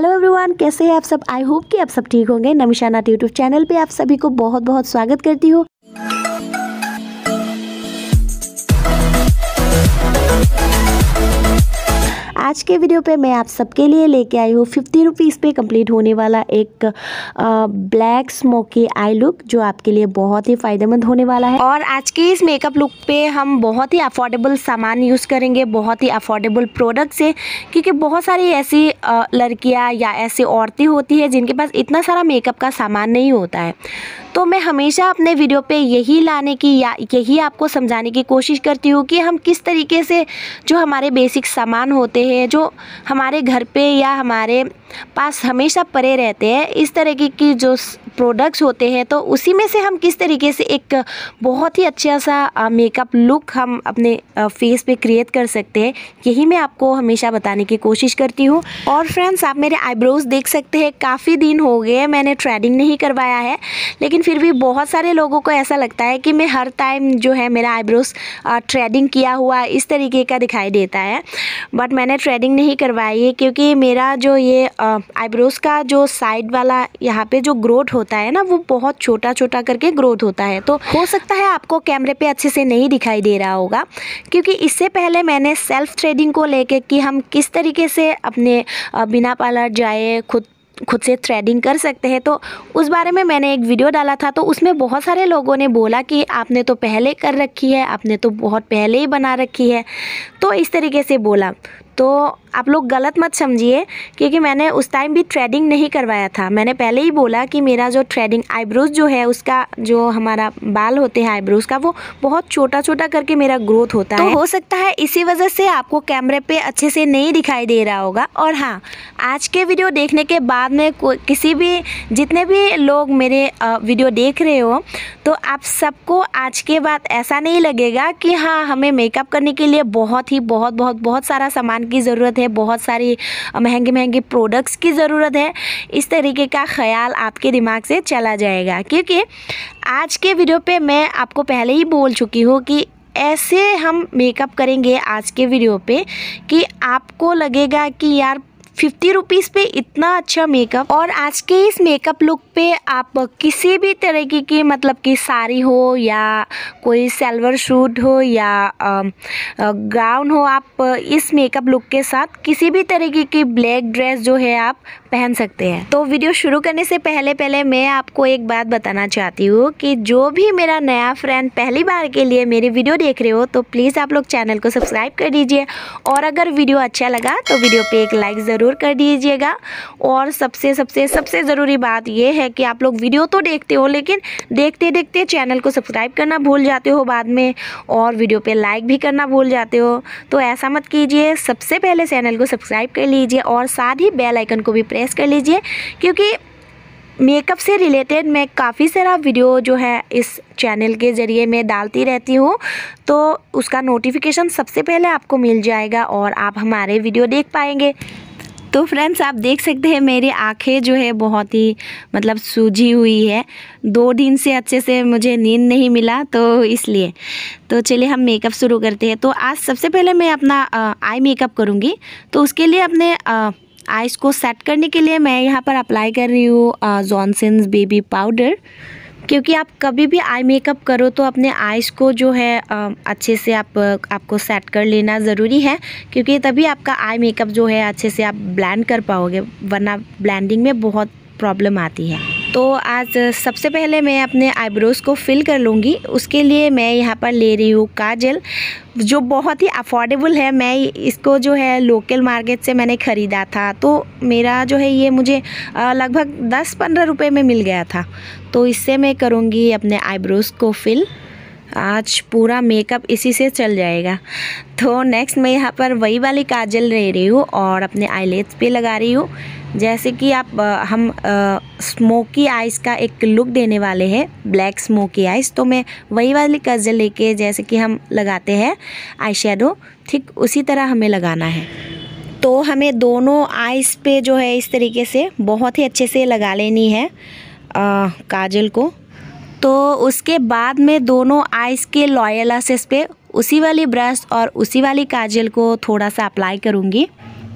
hello everyone कैसे हैं आप सब आई होप कि आप सब ठीक होंगे नमिशाना यूट्यूब चैनल पे आप सभी को बहुत बहुत स्वागत करती हूँ आज के वीडियो पे मैं आप सबके लिए लेके आई हूँ फिफ्टी रुपीज़ पे कंप्लीट होने वाला एक आ, ब्लैक स्मोकी आई लुक जो आपके लिए बहुत ही फ़ायदेमंद होने वाला है और आज के इस मेकअप लुक पे हम बहुत ही अफोर्डेबल सामान यूज़ करेंगे बहुत ही अफोर्डेबल प्रोडक्ट से क्योंकि बहुत सारी ऐसी लड़कियाँ या ऐसी औरतें होती है जिनके पास इतना सारा मेकअप का सामान नहीं होता है तो मैं हमेशा अपने वीडियो पे यही लाने की या यही आपको समझाने की कोशिश करती हूँ कि हम किस तरीके से जो हमारे बेसिक सामान होते हैं जो हमारे घर पे या हमारे पास हमेशा परे रहते हैं इस तरीके की जो प्रोडक्ट्स होते हैं तो उसी में से हम किस तरीके से एक बहुत ही अच्छा सा मेकअप लुक हम अपने फेस पे क्रिएट कर सकते हैं यही मैं आपको हमेशा बताने की कोशिश करती हूँ और फ्रेंड्स आप मेरे आईब्रोज़ देख सकते हैं काफ़ी दिन हो गए मैंने थ्रेडिंग नहीं करवाया है लेकिन फिर भी बहुत सारे लोगों को ऐसा लगता है कि मैं हर टाइम जो है मेरा आईब्रोज़ थ्रेडिंग किया हुआ इस तरीके का दिखाई देता है बट मैंने थ्रेडिंग नहीं करवाई है क्योंकि मेरा जो ये आईब्रोज़ का जो साइड वाला यहाँ पर जो ग्रोथ हो होता है ना वो बहुत छोटा छोटा करके ग्रोथ होता है तो हो सकता है आपको कैमरे पे अच्छे से नहीं दिखाई दे रहा होगा क्योंकि इससे पहले मैंने सेल्फ थ्रेडिंग को लेके कि हम किस तरीके से अपने बिना पार्लर जाए खुद खुद से थ्रेडिंग कर सकते हैं तो उस बारे में मैंने एक वीडियो डाला था तो उसमें बहुत सारे लोगों ने बोला कि आपने तो पहले कर रखी है आपने तो बहुत पहले ही बना रखी है तो इस तरीके से बोला तो आप लोग गलत मत समझिए क्योंकि मैंने उस टाइम भी थ्रेडिंग नहीं करवाया था मैंने पहले ही बोला कि मेरा जो थ्रेडिंग आईब्रोज जो है उसका जो हमारा बाल होते हैं आईब्रोज का वो बहुत छोटा छोटा करके मेरा ग्रोथ होता तो है हो सकता है इसी वजह से आपको कैमरे पे अच्छे से नहीं दिखाई दे रहा होगा और हाँ आज के वीडियो देखने के बाद में किसी भी जितने भी लोग मेरे वीडियो देख रहे हो तो आप सबको आज के बाद ऐसा नहीं लगेगा कि हाँ हमें मेकअप करने के लिए बहुत ही बहुत बहुत बहुत सारा सामान की ज़रूरत है बहुत सारी महंगे महंगे प्रोडक्ट्स की ज़रूरत है इस तरीके का ख्याल आपके दिमाग से चला जाएगा क्योंकि आज के वीडियो पे मैं आपको पहले ही बोल चुकी हूँ कि ऐसे हम मेकअप करेंगे आज के वीडियो पे कि आपको लगेगा कि यार फिफ्टी रुपीज़ पे इतना अच्छा मेकअप और आज के इस मेकअप लुक पे आप किसी भी तरीके की मतलब कि साड़ी हो या कोई सेल्वर सूट हो या गाउन हो आप इस मेकअप लुक के साथ किसी भी तरीके की ब्लैक ड्रेस जो है आप पहन सकते हैं तो वीडियो शुरू करने से पहले पहले मैं आपको एक बात बताना चाहती हूँ कि जो भी मेरा नया फ्रेंड पहली बार के लिए मेरी वीडियो देख रहे हो तो प्लीज़ आप लोग चैनल को सब्सक्राइब कर दीजिए और अगर वीडियो अच्छा लगा तो वीडियो पर एक लाइक ज़रूर ज़रूर कर दीजिएगा और सबसे सबसे सबसे ज़रूरी बात यह है कि आप लोग वीडियो तो देखते हो लेकिन देखते देखते चैनल को सब्सक्राइब करना भूल जाते हो बाद में और वीडियो पे लाइक भी करना भूल जाते हो तो ऐसा मत कीजिए सबसे पहले चैनल को सब्सक्राइब कर लीजिए और साथ ही बेल आइकन को भी प्रेस कर लीजिए क्योंकि मेकअप से रिलेटेड मैं काफ़ी सारा वीडियो जो है इस चैनल के ज़रिए मैं डालती रहती हूँ तो उसका नोटिफिकेशन सबसे पहले आपको मिल जाएगा और आप हमारे वीडियो देख पाएंगे तो फ्रेंड्स आप देख सकते हैं मेरी आंखें जो है बहुत ही मतलब सूझी हुई है दो दिन से अच्छे से मुझे नींद नहीं मिला तो इसलिए तो चलिए हम मेकअप शुरू करते हैं तो आज सबसे पहले मैं अपना आई मेकअप करूँगी तो उसके लिए अपने आ, को सेट करने के लिए मैं यहाँ पर अप्लाई कर रही हूँ जॉनसन्स बेबी पाउडर क्योंकि आप कभी भी आई मेकअप करो तो अपने आइस को जो है अच्छे से आप आपको सेट कर लेना ज़रूरी है क्योंकि तभी आपका आई मेकअप जो है अच्छे से आप ब्लैंड कर पाओगे वरना ब्लैंडिंग में बहुत प्रॉब्लम आती है तो आज सबसे पहले मैं अपने आईब्रोज़ को फिल कर लूँगी उसके लिए मैं यहाँ पर ले रही हूँ काजल जो बहुत ही अफोर्डेबल है मैं इसको जो है लोकल मार्केट से मैंने ख़रीदा था तो मेरा जो है ये मुझे लगभग दस पंद्रह रुपये में मिल गया था तो इससे मैं करूँगी अपने आईब्रोज़ को फिल आज पूरा मेकअप इसी से चल जाएगा तो नेक्स्ट मैं यहाँ पर वही वाली काजल ले रही हूँ और अपने आईलेट्स पे लगा रही हूँ जैसे कि आप हम स्मोकी आइस का एक लुक देने वाले हैं ब्लैक स्मोकी आइस तो मैं वही वाली काजल लेके जैसे कि हम लगाते हैं आई शेडो ठीक उसी तरह हमें लगाना है तो हमें दोनों आइस पे जो है इस तरीके से बहुत ही अच्छे से लगा लेनी है आ, काजल को तो उसके बाद में दोनों आइस के लॉयल असेस पे उसी वाली ब्रश और उसी वाली काजल को थोड़ा सा अप्लाई करूँगी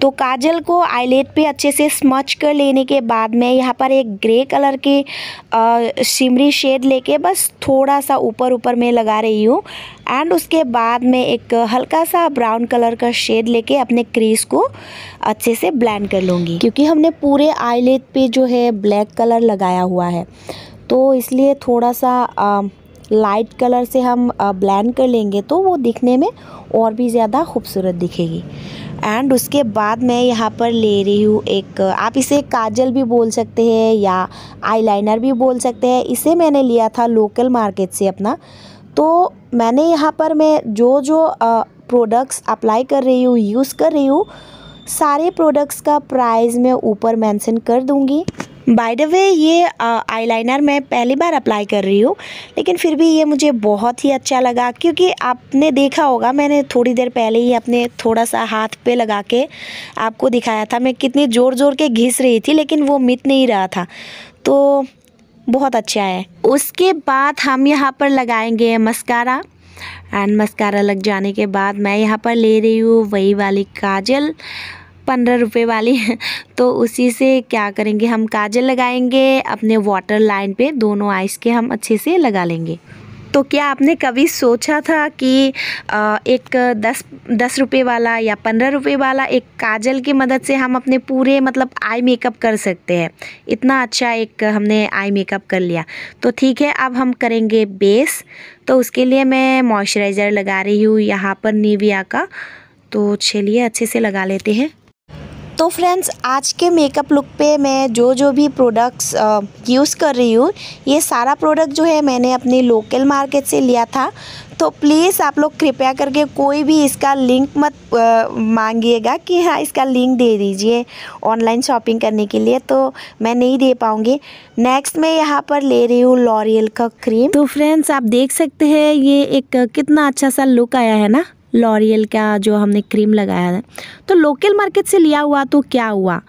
तो काजल को आईलेट पे अच्छे से स्मच कर लेने के बाद में यहाँ पर एक ग्रे कलर के शिमरी शेड लेके बस थोड़ा सा ऊपर ऊपर में लगा रही हूँ एंड उसके बाद में एक हल्का सा ब्राउन कलर का शेड लेके अपने क्रीज को अच्छे से ब्लेंड कर लूँगी क्योंकि हमने पूरे आईलेट पे जो है ब्लैक कलर लगाया हुआ है तो इसलिए थोड़ा सा लाइट कलर से हम ब्लैंड कर लेंगे तो वो दिखने में और भी ज़्यादा खूबसूरत दिखेगी एंड उसके बाद मैं यहाँ पर ले रही हूँ एक आप इसे काजल भी बोल सकते हैं या आईलाइनर भी बोल सकते हैं इसे मैंने लिया था लोकल मार्केट से अपना तो मैंने यहाँ पर मैं जो जो प्रोडक्ट्स अप्लाई कर रही हूँ यूज़ कर रही हूँ सारे प्रोडक्ट्स का प्राइस मैं ऊपर मैंसन कर दूँगी बाय द वे ये आईलाइनर मैं पहली बार अप्लाई कर रही हूँ लेकिन फिर भी ये मुझे बहुत ही अच्छा लगा क्योंकि आपने देखा होगा मैंने थोड़ी देर पहले ही अपने थोड़ा सा हाथ पे लगा के आपको दिखाया था मैं कितनी ज़ोर ज़ोर के घिस रही थी लेकिन वो मिट नहीं रहा था तो बहुत अच्छा है उसके बाद हम यहाँ पर लगाएँगे मस्कारा एंड मस्कारा लग जाने के बाद मैं यहाँ पर ले रही हूँ वही वाली काजल पंद्रह रुपए वाली तो उसी से क्या करेंगे हम काजल लगाएंगे अपने वाटर लाइन पे दोनों आइस के हम अच्छे से लगा लेंगे तो क्या आपने कभी सोचा था कि एक दस दस रुपये वाला या पंद्रह रुपये वाला एक काजल की मदद से हम अपने पूरे मतलब आई मेकअप कर सकते हैं इतना अच्छा एक हमने आई मेकअप कर लिया तो ठीक है अब हम करेंगे बेस तो उसके लिए मैं मॉइस्चराइज़र लगा रही हूँ यहाँ पर निविया का तो चलिए अच्छे से लगा लेते हैं तो फ्रेंड्स आज के मेकअप लुक पे मैं जो जो भी प्रोडक्ट्स यूज़ कर रही हूँ ये सारा प्रोडक्ट जो है मैंने अपनी लोकल मार्केट से लिया था तो प्लीज़ आप लोग कृपया करके कोई भी इसका लिंक मत मांगिएगा कि हाँ इसका लिंक दे दीजिए ऑनलाइन शॉपिंग करने के लिए तो मैं नहीं दे पाऊँगी नेक्स्ट मैं यहाँ पर ले रही हूँ लॉरियल का क्रीम तो फ्रेंड्स आप देख सकते हैं ये एक कितना अच्छा सा लुक आया है ना लॉरियल का जो हमने क्रीम लगाया है तो लोकल मार्केट से लिया हुआ तो क्या हुआ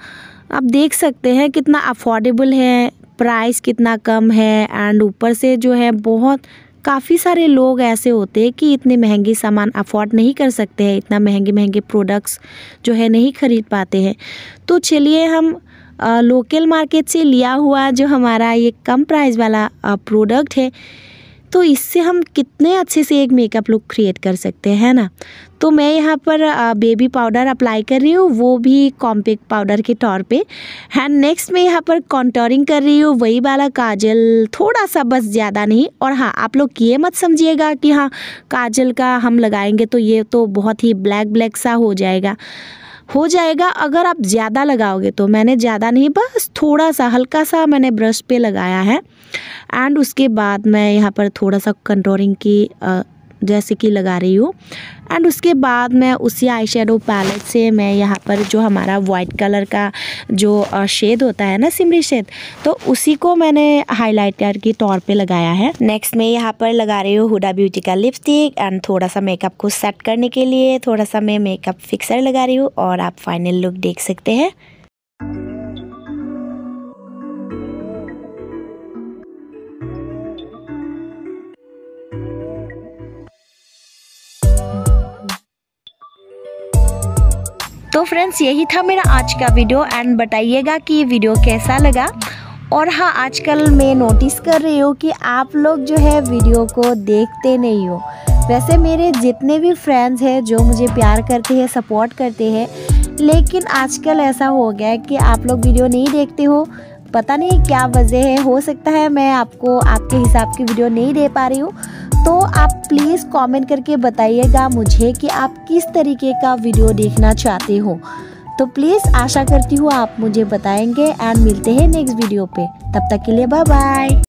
आप देख सकते हैं कितना अफोर्डेबल है प्राइस कितना कम है एंड ऊपर से जो है बहुत काफ़ी सारे लोग ऐसे होते हैं कि इतने महंगे सामान अफोर्ड नहीं कर सकते हैं इतना महंगे महंगे प्रोडक्ट्स जो है नहीं ख़रीद पाते हैं तो चलिए हम लोकल मार्केट से लिया हुआ जो हमारा ये कम प्राइस वाला प्रोडक्ट है तो इससे हम कितने अच्छे से एक मेकअप लुक क्रिएट कर सकते हैं ना तो मैं यहाँ पर बेबी पाउडर अप्लाई कर रही हूँ वो भी कॉम्पैक्ट पाउडर के तौर पे एंड नेक्स्ट मैं यहाँ पर कॉन्टोरिंग कर रही हूँ वही वाला काजल थोड़ा सा बस ज़्यादा नहीं और हाँ आप लोग ये मत समझिएगा कि हाँ काजल का हम लगाएंगे तो ये तो बहुत ही ब्लैक ब्लैक सा हो जाएगा हो जाएगा अगर आप ज़्यादा लगाओगे तो मैंने ज़्यादा नहीं बस थोड़ा सा हल्का सा मैंने ब्रश पे लगाया है एंड उसके बाद मैं यहाँ पर थोड़ा सा कंट्रोलिंग की जैसे कि लगा रही हूँ एंड उसके बाद मैं उसी आई शेडो पैलेट से मैं यहाँ पर जो हमारा वाइट कलर का जो शेड होता है ना सिमरी शेड तो उसी को मैंने हाइलाइटर के तौर पे लगाया है नेक्स्ट मैं यहाँ पर लगा रही हूँ हुडा ब्यूटी का लिपस्टिक एंड थोड़ा सा मेकअप को सेट करने के लिए थोड़ा सा मैं मेकअप फिक्सर लगा रही हूँ और आप फाइनल लुक देख सकते हैं तो फ्रेंड्स यही था मेरा आज का वीडियो एंड बताइएगा कि ये वीडियो कैसा लगा और हाँ आजकल मैं नोटिस कर रही हूँ कि आप लोग जो है वीडियो को देखते नहीं हो वैसे मेरे जितने भी फ्रेंड्स हैं जो मुझे प्यार करते हैं सपोर्ट करते हैं लेकिन आजकल ऐसा हो गया है कि आप लोग वीडियो नहीं देखते हो पता नहीं क्या वजह है हो सकता है मैं आपको आपके हिसाब की वीडियो नहीं दे पा रही हूँ तो आप प्लीज़ कमेंट करके बताइएगा मुझे कि आप किस तरीके का वीडियो देखना चाहते हो तो प्लीज़ आशा करती हूँ आप मुझे बताएंगे एंड मिलते हैं नेक्स्ट वीडियो पे तब तक के लिए बाय बाय